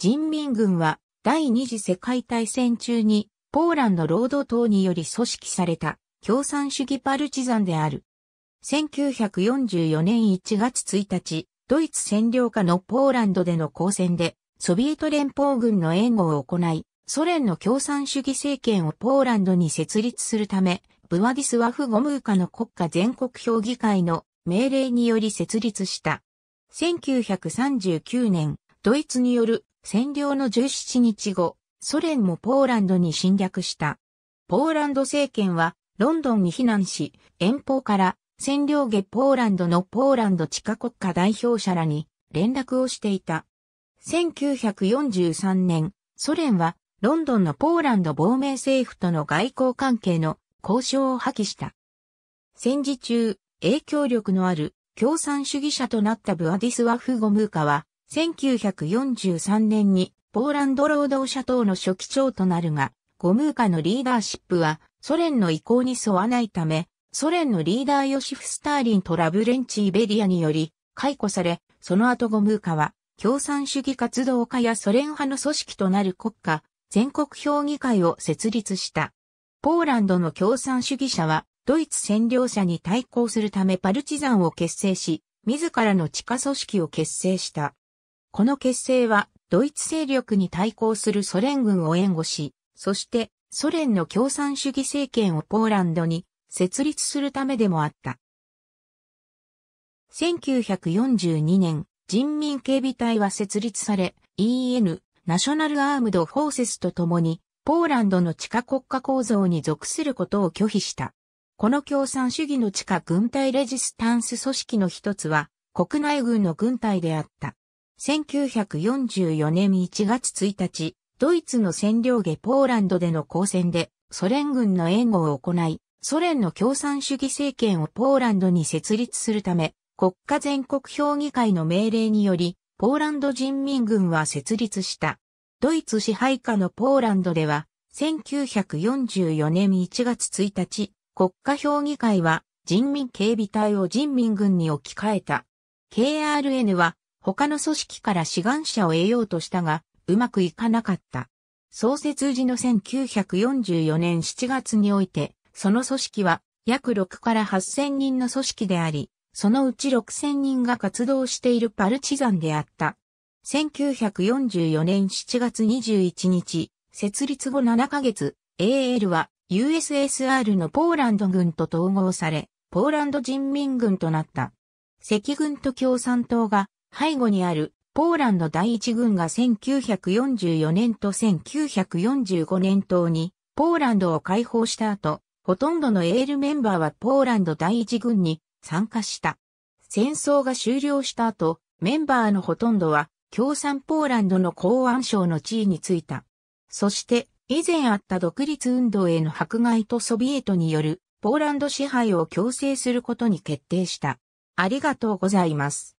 人民軍は第二次世界大戦中にポーランド労働党により組織された共産主義パルチザンである。1944年1月1日、ドイツ占領下のポーランドでの交戦でソビエト連邦軍の援護を行い、ソ連の共産主義政権をポーランドに設立するため、ブワディスワフ・ゴムーカの国家全国評議会の命令により設立した。1939年、ドイツによる占領の17日後、ソ連もポーランドに侵略した。ポーランド政権はロンドンに避難し、遠方から占領下ポーランドのポーランド地下国家代表者らに連絡をしていた。1943年、ソ連はロンドンのポーランド亡命政府との外交関係の交渉を破棄した。戦時中、影響力のある共産主義者となったブアディスワフ・ゴムーカは1943年にポーランド労働者党の初期長となるが、ゴムーカのリーダーシップはソ連の意向に沿わないため、ソ連のリーダーヨシフ・スターリンとラブレンチ・イベリアにより解雇され、その後ゴムーカは共産主義活動家やソ連派の組織となる国家、全国評議会を設立した。ポーランドの共産主義者は、ドイツ占領者に対抗するためパルチザンを結成し、自らの地下組織を結成した。この結成はドイツ勢力に対抗するソ連軍を援護し、そしてソ連の共産主義政権をポーランドに設立するためでもあった。1942年、人民警備隊は設立され、EN、ナショナルアームドフォーセスと共に、ポーランドの地下国家構造に属することを拒否した。この共産主義の地下軍隊レジスタンス組織の一つは、国内軍の軍隊であった。1944年1月1日、ドイツの占領下ポーランドでの交戦でソ連軍の援護を行い、ソ連の共産主義政権をポーランドに設立するため、国家全国評議会の命令により、ポーランド人民軍は設立した。ドイツ支配下のポーランドでは、1944年1月1日、国家評議会は人民警備隊を人民軍に置き換えた。KRN は他の組織から志願者を得ようとしたが、うまくいかなかった。創設時の1944年7月において、その組織は約6から8000人の組織であり、そのうち6000人が活動しているパルチザンであった。1944年7月21日、設立後7ヶ月、AL は USSR のポーランド軍と統合され、ポーランド人民軍となった。赤軍と共産党が背後にあるポーランド第一軍が1944年と1945年等にポーランドを解放した後、ほとんどのエールメンバーはポーランド第一軍に参加した。戦争が終了した後、メンバーのほとんどは共産ポーランドの公安省の地位についた。そして、以前あった独立運動への迫害とソビエトによるポーランド支配を強制することに決定した。ありがとうございます。